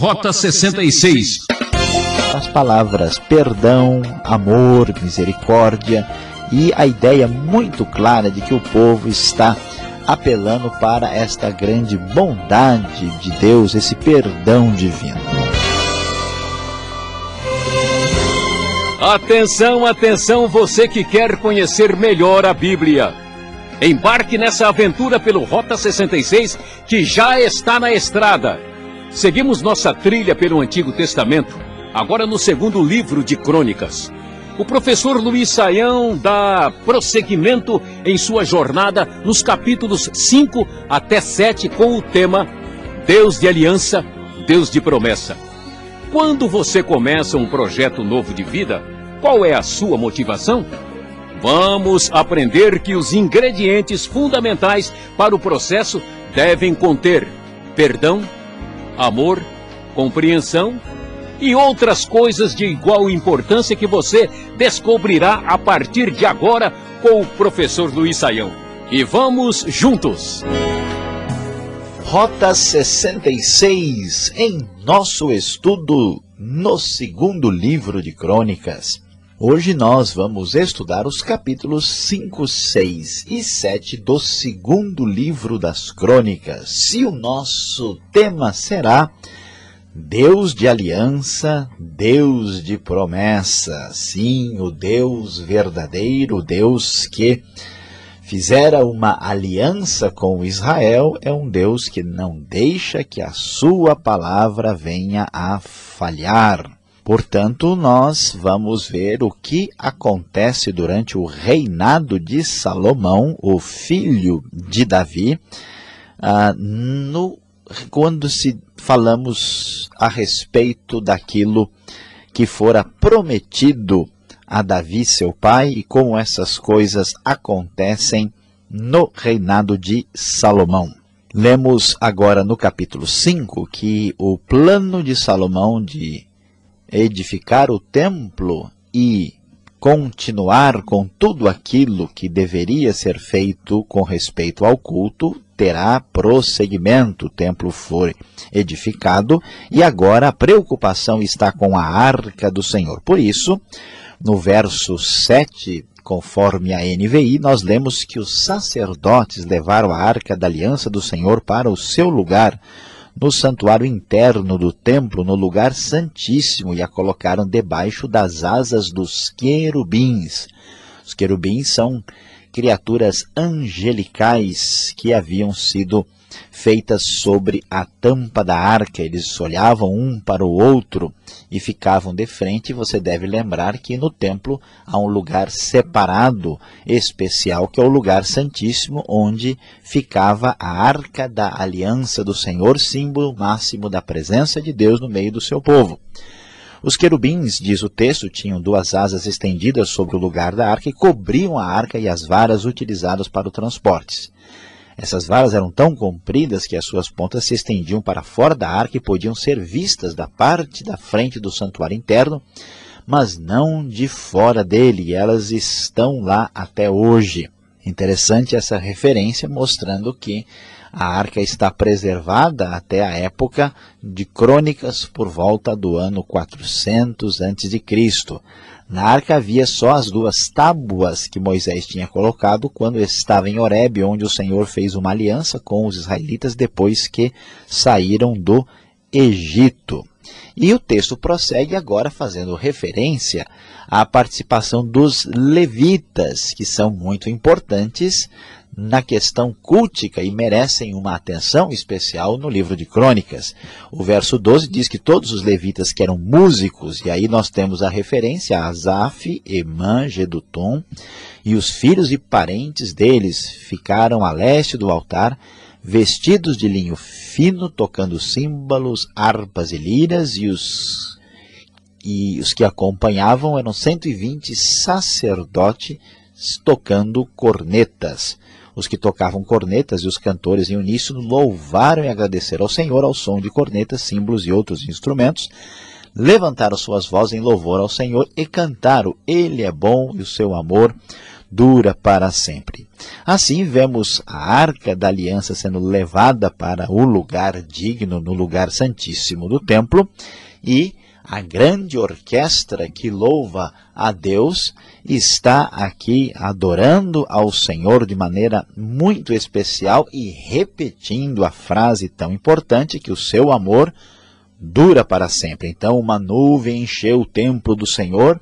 Rota 66. As palavras perdão, amor, misericórdia e a ideia muito clara de que o povo está apelando para esta grande bondade de Deus, esse perdão divino. Atenção, atenção, você que quer conhecer melhor a Bíblia. Embarque nessa aventura pelo Rota 66 que já está na estrada. Seguimos nossa trilha pelo Antigo Testamento, agora no segundo livro de Crônicas. O professor Luiz Saião dá prosseguimento em sua jornada nos capítulos 5 até 7 com o tema Deus de Aliança, Deus de Promessa. Quando você começa um projeto novo de vida, qual é a sua motivação? Vamos aprender que os ingredientes fundamentais para o processo devem conter perdão, amor, compreensão e outras coisas de igual importância que você descobrirá a partir de agora com o professor Luiz Saião. E vamos juntos! Rota 66 em nosso estudo no segundo livro de Crônicas. Hoje nós vamos estudar os capítulos 5, 6 e 7 do segundo livro das crônicas. E o nosso tema será Deus de aliança, Deus de promessa. Sim, o Deus verdadeiro, o Deus que fizera uma aliança com Israel, é um Deus que não deixa que a sua palavra venha a falhar. Portanto, nós vamos ver o que acontece durante o reinado de Salomão, o filho de Davi, ah, no, quando se falamos a respeito daquilo que fora prometido a Davi, seu pai, e como essas coisas acontecem no reinado de Salomão. Lemos agora no capítulo 5 que o plano de Salomão de edificar o templo e continuar com tudo aquilo que deveria ser feito com respeito ao culto, terá prosseguimento. O templo foi edificado e agora a preocupação está com a arca do Senhor. Por isso, no verso 7, conforme a NVI, nós lemos que os sacerdotes levaram a arca da aliança do Senhor para o seu lugar no santuário interno do templo, no lugar santíssimo, e a colocaram debaixo das asas dos querubins. Os querubins são criaturas angelicais que haviam sido feitas sobre a tampa da arca. Eles olhavam um para o outro e ficavam de frente. Você deve lembrar que no templo há um lugar separado, especial, que é o lugar santíssimo, onde ficava a arca da aliança do Senhor, símbolo máximo da presença de Deus no meio do seu povo. Os querubins, diz o texto, tinham duas asas estendidas sobre o lugar da arca e cobriam a arca e as varas utilizadas para o transporte. Essas varas eram tão compridas que as suas pontas se estendiam para fora da arca e podiam ser vistas da parte da frente do santuário interno, mas não de fora dele, e elas estão lá até hoje. Interessante essa referência mostrando que a arca está preservada até a época de Crônicas por volta do ano 400 a.C. Na arca havia só as duas tábuas que Moisés tinha colocado quando estava em Horeb, onde o Senhor fez uma aliança com os israelitas depois que saíram do Egito. E o texto prossegue agora fazendo referência à participação dos levitas, que são muito importantes na questão cultica e merecem uma atenção especial no livro de Crônicas. O verso 12 diz que todos os levitas que eram músicos, e aí nós temos a referência a Asaf, Emã, Gedutom, e os filhos e parentes deles ficaram a leste do altar, vestidos de linho fino, tocando símbolos, harpas e liras, e os e os que acompanhavam eram 120 sacerdotes tocando cornetas. Os que tocavam cornetas e os cantores em uníssono louvaram e agradeceram ao Senhor ao som de cornetas, símbolos e outros instrumentos. Levantaram suas vozes em louvor ao Senhor e cantaram: Ele é bom e o seu amor dura para sempre. Assim, vemos a arca da aliança sendo levada para o lugar digno, no lugar santíssimo do templo, e a grande orquestra que louva a Deus está aqui adorando ao Senhor de maneira muito especial e repetindo a frase tão importante que o seu amor dura para sempre. Então uma nuvem encheu o templo do Senhor,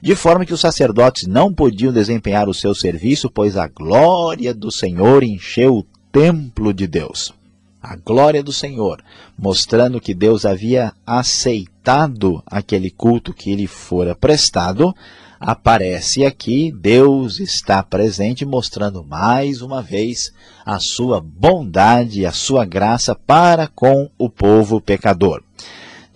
de forma que os sacerdotes não podiam desempenhar o seu serviço, pois a glória do Senhor encheu o templo de Deus a glória do Senhor, mostrando que Deus havia aceitado aquele culto que lhe fora prestado, aparece aqui, Deus está presente, mostrando mais uma vez a sua bondade, a sua graça para com o povo pecador.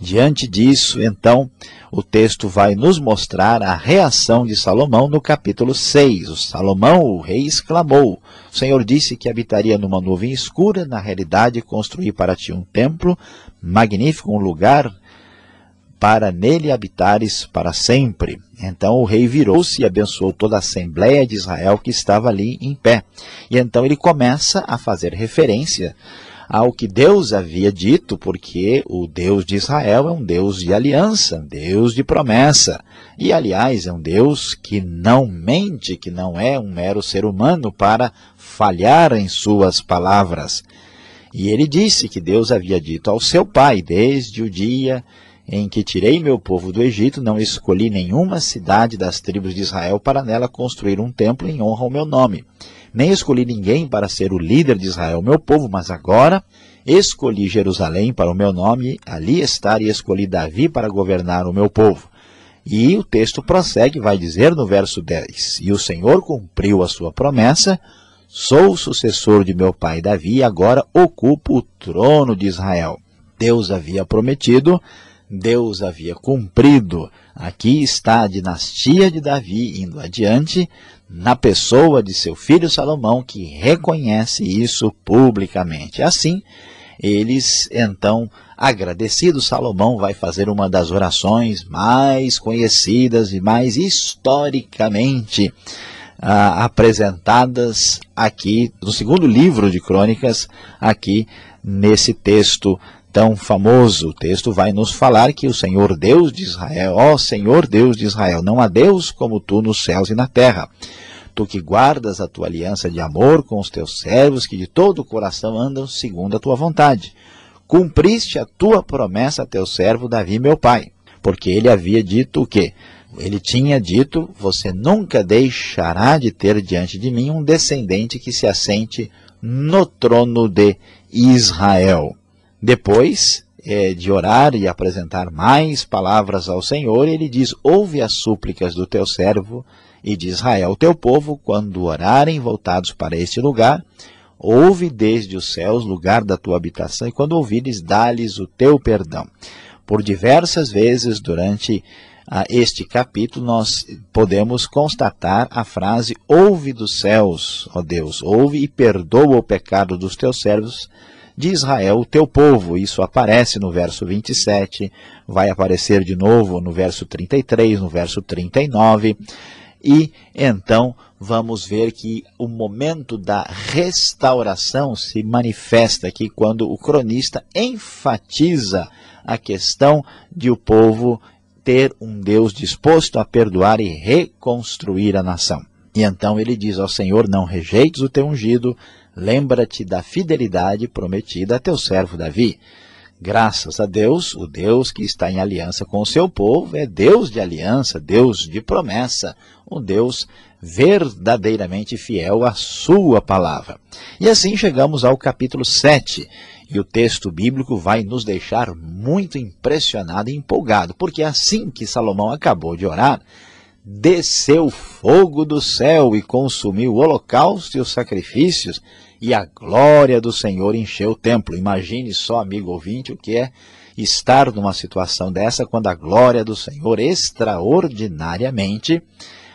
Diante disso, então, o texto vai nos mostrar a reação de Salomão no capítulo 6. O Salomão, o rei, exclamou, o Senhor disse que habitaria numa nuvem escura, na realidade construí para ti um templo magnífico, um lugar para nele habitares para sempre. Então o rei virou-se e abençoou toda a assembleia de Israel que estava ali em pé. E então ele começa a fazer referência ao que Deus havia dito, porque o Deus de Israel é um Deus de aliança, um Deus de promessa. E, aliás, é um Deus que não mente, que não é um mero ser humano para falhar em suas palavras. E ele disse que Deus havia dito ao seu pai, desde o dia em que tirei meu povo do Egito, não escolhi nenhuma cidade das tribos de Israel para nela construir um templo em honra ao meu nome. Nem escolhi ninguém para ser o líder de Israel, meu povo, mas agora escolhi Jerusalém para o meu nome ali estar e escolhi Davi para governar o meu povo. E o texto prossegue, vai dizer no verso 10, E o Senhor cumpriu a sua promessa, sou o sucessor de meu pai Davi e agora ocupo o trono de Israel. Deus havia prometido, Deus havia cumprido. Aqui está a dinastia de Davi indo adiante, na pessoa de seu filho Salomão, que reconhece isso publicamente. Assim, eles então, agradecido, Salomão vai fazer uma das orações mais conhecidas e mais historicamente ah, apresentadas aqui no segundo livro de Crônicas, aqui nesse texto tão famoso. O texto vai nos falar que o Senhor Deus de Israel, ó Senhor Deus de Israel, não há Deus como tu nos céus e na terra. Tu que guardas a tua aliança de amor com os teus servos, que de todo o coração andam segundo a tua vontade. Cumpriste a tua promessa a teu servo Davi, meu pai, porque ele havia dito o quê? Ele tinha dito, você nunca deixará de ter diante de mim um descendente que se assente no trono de Israel. Depois é, de orar e apresentar mais palavras ao Senhor, ele diz: Ouve as súplicas do teu servo e de Israel, teu povo, quando orarem voltados para este lugar. Ouve desde os céus, lugar da tua habitação, e quando ouvires, dá-lhes o teu perdão. Por diversas vezes durante a ah, este capítulo, nós podemos constatar a frase: Ouve dos céus, ó Deus, ouve e perdoa o pecado dos teus servos de Israel, o teu povo. Isso aparece no verso 27, vai aparecer de novo no verso 33, no verso 39. E então vamos ver que o momento da restauração se manifesta aqui quando o cronista enfatiza a questão de o povo ter um Deus disposto a perdoar e reconstruir a nação. E então ele diz ao Senhor: Não rejeites o teu ungido, lembra-te da fidelidade prometida a teu servo Davi. Graças a Deus, o Deus que está em aliança com o seu povo é Deus de aliança, Deus de promessa, um Deus verdadeiramente fiel à sua palavra. E assim chegamos ao capítulo 7, e o texto bíblico vai nos deixar muito impressionado e empolgado, porque é assim que Salomão acabou de orar, desceu fogo do céu e consumiu o holocausto e os sacrifícios, e a glória do Senhor encheu o templo. Imagine só, amigo ouvinte, o que é estar numa situação dessa quando a glória do Senhor extraordinariamente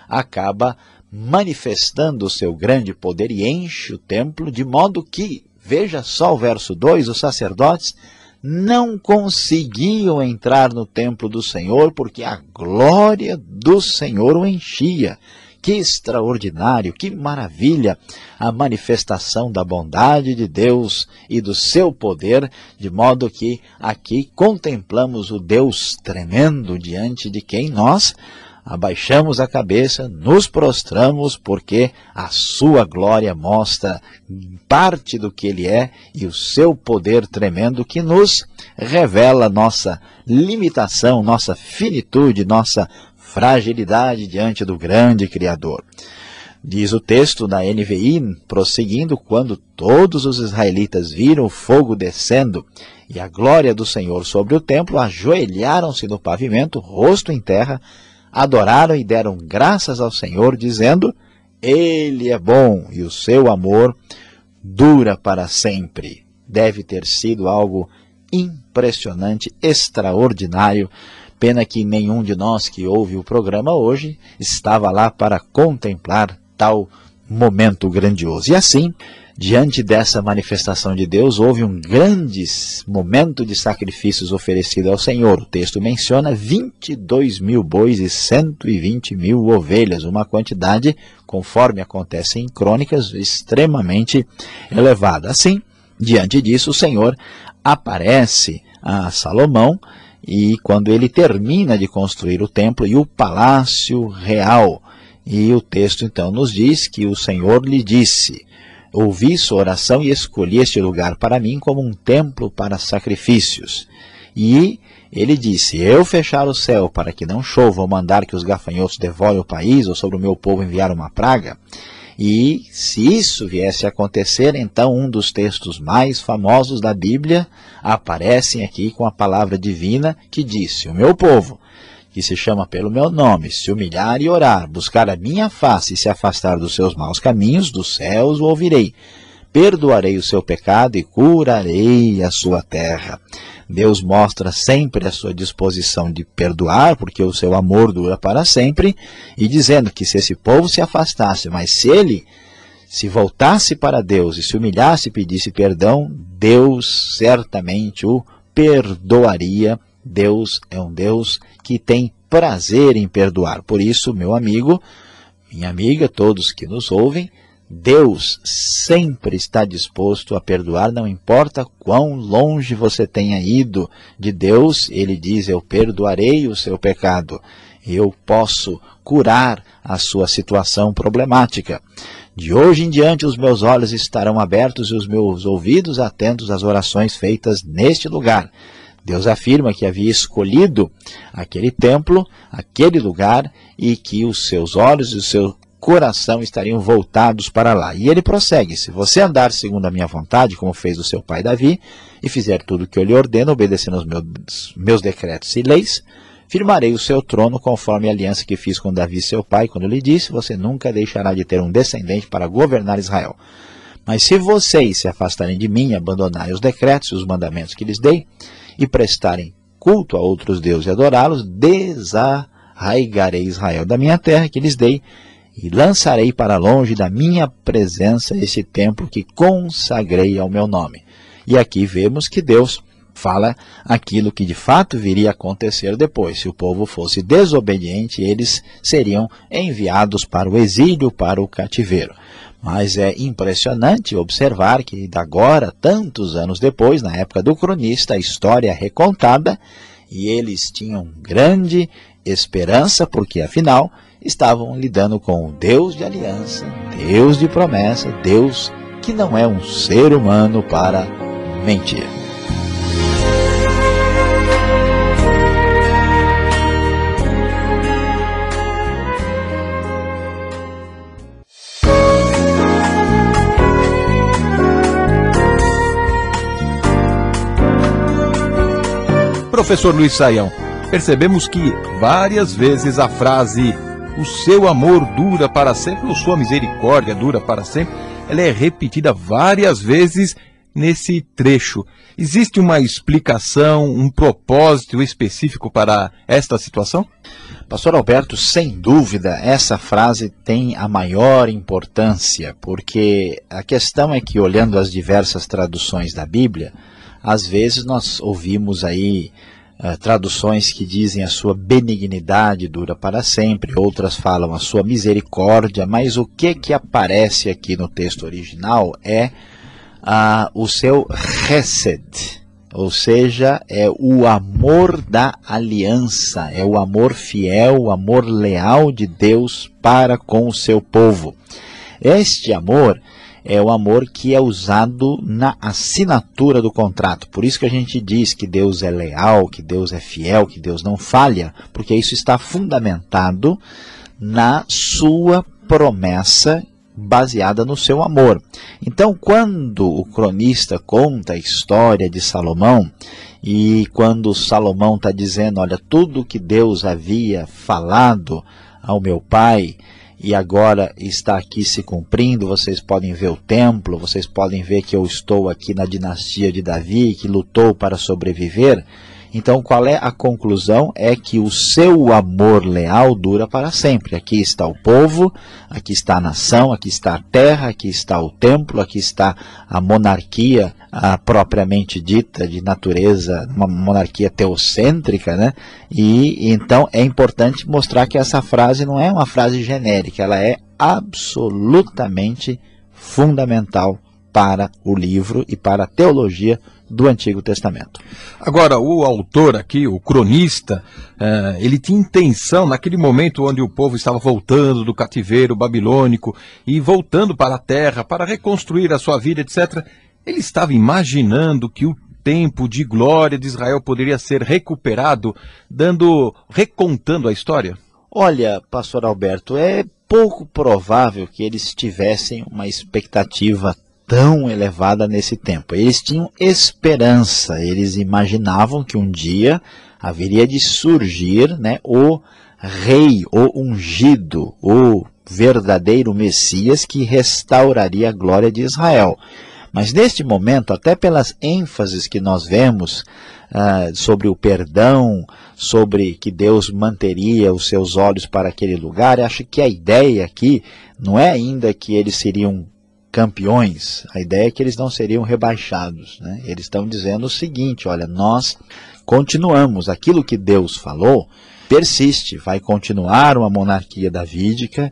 acaba manifestando o seu grande poder e enche o templo, de modo que, veja só o verso 2, os sacerdotes não conseguiam entrar no templo do Senhor porque a glória do Senhor o enchia. Que extraordinário, que maravilha a manifestação da bondade de Deus e do seu poder, de modo que aqui contemplamos o Deus tremendo diante de quem nós abaixamos a cabeça, nos prostramos, porque a sua glória mostra parte do que ele é e o seu poder tremendo que nos revela nossa limitação, nossa finitude, nossa fragilidade diante do grande Criador. Diz o texto da NVI, prosseguindo, quando todos os israelitas viram o fogo descendo e a glória do Senhor sobre o templo, ajoelharam-se no pavimento, rosto em terra, adoraram e deram graças ao Senhor, dizendo: Ele é bom e o seu amor dura para sempre. Deve ter sido algo impressionante, extraordinário. Pena que nenhum de nós que ouve o programa hoje estava lá para contemplar tal momento grandioso. E assim, diante dessa manifestação de Deus, houve um grande momento de sacrifícios oferecido ao Senhor. O texto menciona 22 mil bois e 120 mil ovelhas, uma quantidade, conforme acontece em crônicas, extremamente elevada. Assim, diante disso, o Senhor aparece a Salomão e quando ele termina de construir o templo e o palácio real. E o texto então nos diz que o Senhor lhe disse, Ouvi sua oração e escolhi este lugar para mim como um templo para sacrifícios. E ele disse, eu fechar o céu para que não chova ou mandar que os gafanhotos devorem o país ou sobre o meu povo enviar uma praga. E se isso viesse a acontecer, então um dos textos mais famosos da Bíblia aparecem aqui com a palavra divina que disse, o meu povo, que se chama pelo meu nome, se humilhar e orar, buscar a minha face e se afastar dos seus maus caminhos, dos céus o ouvirei. Perdoarei o seu pecado e curarei a sua terra. Deus mostra sempre a sua disposição de perdoar, porque o seu amor dura para sempre, e dizendo que se esse povo se afastasse, mas se ele se voltasse para Deus e se humilhasse e pedisse perdão, Deus certamente o perdoaria Deus é um Deus que tem prazer em perdoar. Por isso, meu amigo, minha amiga, todos que nos ouvem, Deus sempre está disposto a perdoar, não importa quão longe você tenha ido de Deus, ele diz: Eu perdoarei o seu pecado, eu posso curar a sua situação problemática. De hoje em diante, os meus olhos estarão abertos e os meus ouvidos atentos às orações feitas neste lugar. Deus afirma que havia escolhido aquele templo, aquele lugar, e que os seus olhos e o seu coração estariam voltados para lá. E ele prossegue: Se você andar segundo a minha vontade, como fez o seu pai Davi, e fizer tudo o que eu lhe ordeno, obedecendo aos meus, meus decretos e leis, firmarei o seu trono conforme a aliança que fiz com Davi, seu pai, quando lhe disse: Você nunca deixará de ter um descendente para governar Israel. Mas se vocês se afastarem de mim e abandonarem os decretos e os mandamentos que lhes dei, e prestarem culto a outros deuses e adorá-los, desarraigarei Israel da minha terra que lhes dei e lançarei para longe da minha presença esse templo que consagrei ao meu nome. E aqui vemos que Deus fala aquilo que de fato viria a acontecer depois. Se o povo fosse desobediente, eles seriam enviados para o exílio, para o cativeiro. Mas é impressionante observar que, agora, tantos anos depois, na época do cronista, a história é recontada e eles tinham grande esperança, porque, afinal, estavam lidando com o Deus de aliança, Deus de promessa, Deus que não é um ser humano para mentir. professor Luiz Saião, percebemos que várias vezes a frase o seu amor dura para sempre, ou sua misericórdia dura para sempre, ela é repetida várias vezes nesse trecho. Existe uma explicação, um propósito específico para esta situação? Pastor Alberto, sem dúvida, essa frase tem a maior importância, porque a questão é que, olhando as diversas traduções da Bíblia, às vezes nós ouvimos aí ah, traduções que dizem a sua benignidade dura para sempre, outras falam a sua misericórdia, mas o que, que aparece aqui no texto original é uh, o seu chesed, ou seja, é o amor da aliança, é o amor fiel, o amor leal de Deus para com o seu povo. Este amor é o amor que é usado na assinatura do contrato. Por isso que a gente diz que Deus é leal, que Deus é fiel, que Deus não falha, porque isso está fundamentado na sua promessa baseada no seu amor. Então, quando o cronista conta a história de Salomão, e quando Salomão está dizendo, olha, tudo que Deus havia falado ao meu pai, e agora está aqui se cumprindo. Vocês podem ver o templo, vocês podem ver que eu estou aqui na dinastia de Davi, que lutou para sobreviver. Então, qual é a conclusão? É que o seu amor leal dura para sempre. Aqui está o povo, aqui está a nação, aqui está a terra, aqui está o templo, aqui está a monarquia a propriamente dita, de natureza, uma monarquia teocêntrica, né? E então é importante mostrar que essa frase não é uma frase genérica, ela é absolutamente fundamental para o livro e para a teologia do Antigo Testamento. Agora, o autor aqui, o cronista, eh, ele tinha intenção, naquele momento onde o povo estava voltando do cativeiro babilônico e voltando para a terra para reconstruir a sua vida, etc., ele estava imaginando que o tempo de glória de Israel poderia ser recuperado, dando, recontando a história? Olha, pastor Alberto, é pouco provável que eles tivessem uma expectativa tão elevada nesse tempo. Eles tinham esperança, eles imaginavam que um dia haveria de surgir né, o rei, o ungido, o verdadeiro Messias que restauraria a glória de Israel. Mas neste momento, até pelas ênfases que nós vemos ah, sobre o perdão, sobre que Deus manteria os seus olhos para aquele lugar, acho que a ideia aqui não é ainda que eles seriam campeões, a ideia é que eles não seriam rebaixados. Né? Eles estão dizendo o seguinte, olha, nós continuamos, aquilo que Deus falou persiste, vai continuar uma monarquia davídica,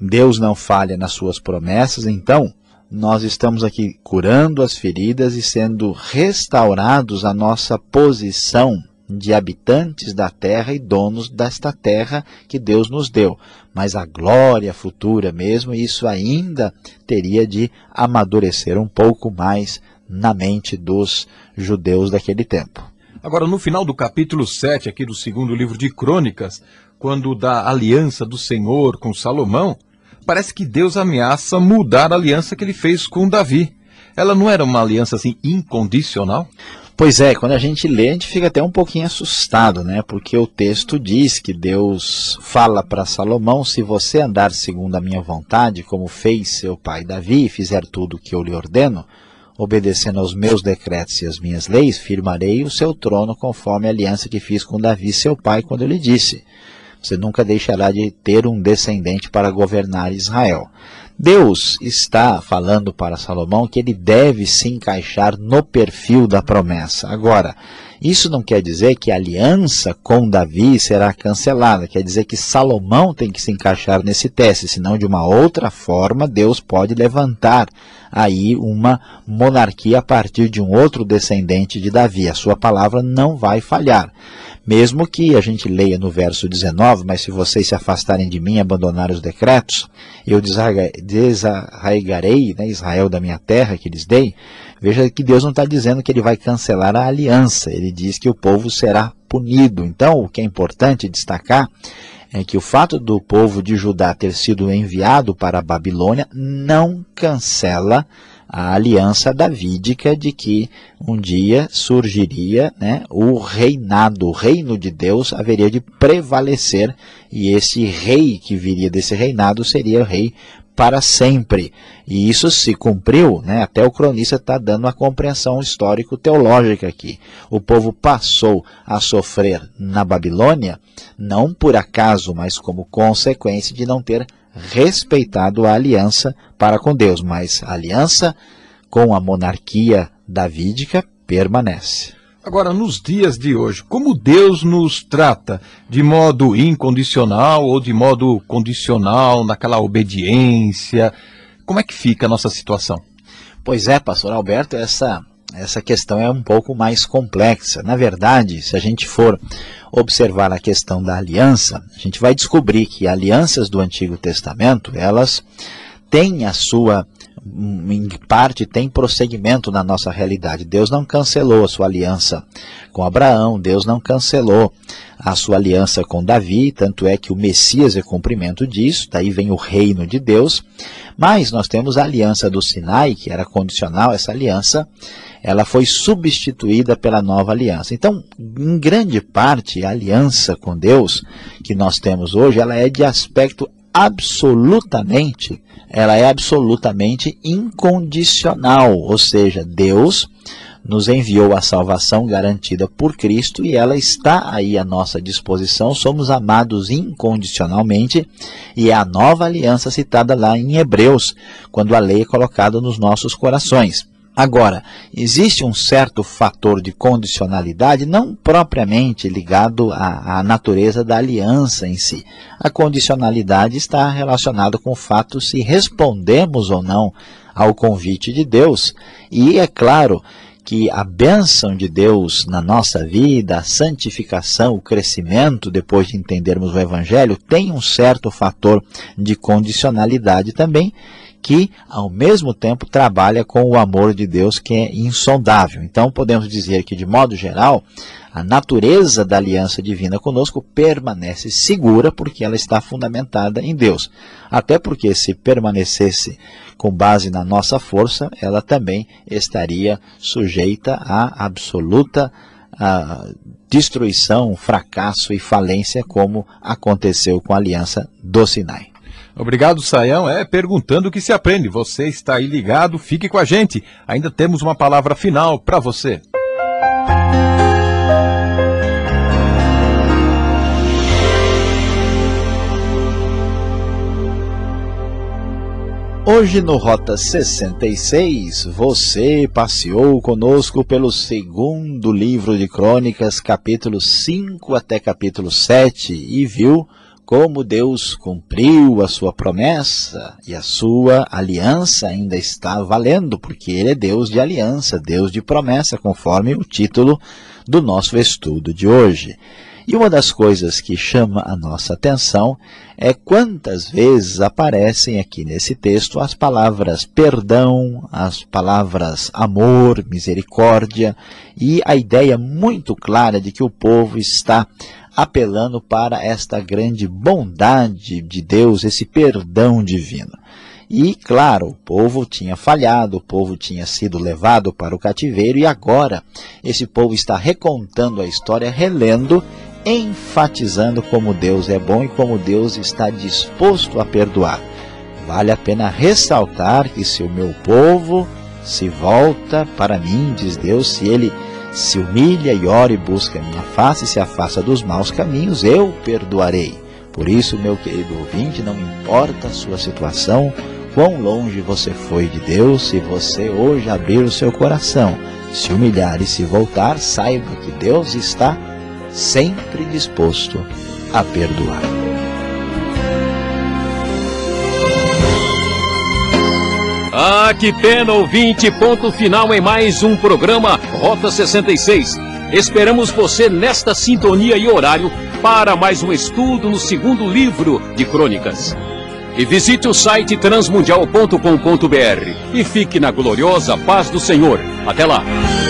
Deus não falha nas suas promessas, então nós estamos aqui curando as feridas e sendo restaurados a nossa posição de habitantes da terra e donos desta terra que Deus nos deu. Mas a glória futura mesmo, isso ainda teria de amadurecer um pouco mais na mente dos judeus daquele tempo. Agora, no final do capítulo 7 aqui do segundo livro de Crônicas, quando da aliança do Senhor com Salomão, parece que Deus ameaça mudar a aliança que ele fez com Davi. Ela não era uma aliança assim incondicional? Pois é, quando a gente lê, a gente fica até um pouquinho assustado, né? Porque o texto diz que Deus fala para Salomão: se você andar segundo a minha vontade, como fez seu pai Davi, e fizer tudo o que eu lhe ordeno, obedecendo aos meus decretos e às minhas leis, firmarei o seu trono conforme a aliança que fiz com Davi, seu pai, quando eu lhe disse: Você nunca deixará de ter um descendente para governar Israel. Deus está falando para Salomão que ele deve se encaixar no perfil da promessa. Agora, isso não quer dizer que a aliança com Davi será cancelada, quer dizer que Salomão tem que se encaixar nesse teste, senão de uma outra forma Deus pode levantar aí uma monarquia a partir de um outro descendente de Davi. A sua palavra não vai falhar. Mesmo que a gente leia no verso 19, mas se vocês se afastarem de mim e abandonarem os decretos, eu desarraigarei né, Israel da minha terra que lhes dei, Veja que Deus não está dizendo que ele vai cancelar a aliança, ele diz que o povo será punido. Então, o que é importante destacar é que o fato do povo de Judá ter sido enviado para a Babilônia não cancela a aliança davídica de que um dia surgiria né, o reinado, o reino de Deus haveria de prevalecer e esse rei que viria desse reinado seria o rei para sempre. E isso se cumpriu, né? até o cronista está dando uma compreensão histórico-teológica aqui. O povo passou a sofrer na Babilônia, não por acaso, mas como consequência de não ter respeitado a aliança para com Deus. Mas a aliança com a monarquia davídica permanece. Agora, nos dias de hoje, como Deus nos trata? De modo incondicional ou de modo condicional, naquela obediência? Como é que fica a nossa situação? Pois é, pastor Alberto, essa essa questão é um pouco mais complexa. Na verdade, se a gente for observar a questão da aliança, a gente vai descobrir que alianças do Antigo Testamento, elas têm a sua em parte tem prosseguimento na nossa realidade. Deus não cancelou a sua aliança com Abraão, Deus não cancelou a sua aliança com Davi, tanto é que o Messias é cumprimento disso, daí vem o reino de Deus. Mas nós temos a aliança do Sinai, que era condicional, essa aliança, ela foi substituída pela nova aliança. Então, em grande parte, a aliança com Deus que nós temos hoje, ela é de aspecto absolutamente, ela é absolutamente incondicional, ou seja, Deus nos enviou a salvação garantida por Cristo e ela está aí à nossa disposição. Somos amados incondicionalmente e é a nova aliança citada lá em Hebreus, quando a lei é colocada nos nossos corações. Agora, existe um certo fator de condicionalidade não propriamente ligado à, à, natureza da aliança em si. A condicionalidade está relacionada com o fato se respondemos ou não ao convite de Deus. E é claro que a bênção de Deus na nossa vida, a santificação, o crescimento, depois de entendermos o Evangelho, tem um certo fator de condicionalidade também, que, ao mesmo tempo, trabalha com o amor de Deus que é insondável. Então, podemos dizer que, de modo geral, a natureza da aliança divina conosco permanece segura porque ela está fundamentada em Deus. Até porque, se permanecesse com base na nossa força, ela também estaria sujeita à absoluta destruição, fracasso e falência, como aconteceu com a aliança do Sinai. Obrigado, Saião. É perguntando o que se aprende. Você está aí ligado, fique com a gente. Ainda temos uma palavra final para você. Hoje no Rota 66, você passeou conosco pelo segundo livro de Crônicas, capítulo 5 até capítulo 7, e viu como Deus cumpriu a sua promessa e a sua aliança ainda está valendo, porque ele é Deus de aliança, Deus de promessa, conforme o título do nosso estudo de hoje. E uma das coisas que chama a nossa atenção é quantas vezes aparecem aqui nesse texto as palavras perdão, as palavras amor, misericórdia e a ideia muito clara de que o povo está apelando para esta grande bondade de Deus, esse perdão divino. E, claro, o povo tinha falhado, o povo tinha sido levado para o cativeiro e agora esse povo está recontando a história, relendo, enfatizando como Deus é bom e como Deus está disposto a perdoar. Vale a pena ressaltar que se o meu povo se volta para mim, diz Deus, se ele se humilha e ora e busca a minha face e se afasta dos maus caminhos, eu perdoarei. Por isso, meu querido ouvinte, não importa a sua situação, quão longe você foi de Deus, se você hoje abrir o seu coração, se humilhar e se voltar, saiba que Deus está sempre disposto a perdoar. Ah, que pena, ouvinte! Ponto final em mais um programa Rota 66. Esperamos você nesta sintonia e horário para mais um estudo no segundo livro de Crônicas. E visite o site transmundial.com.br e fique na gloriosa paz do Senhor. Até lá!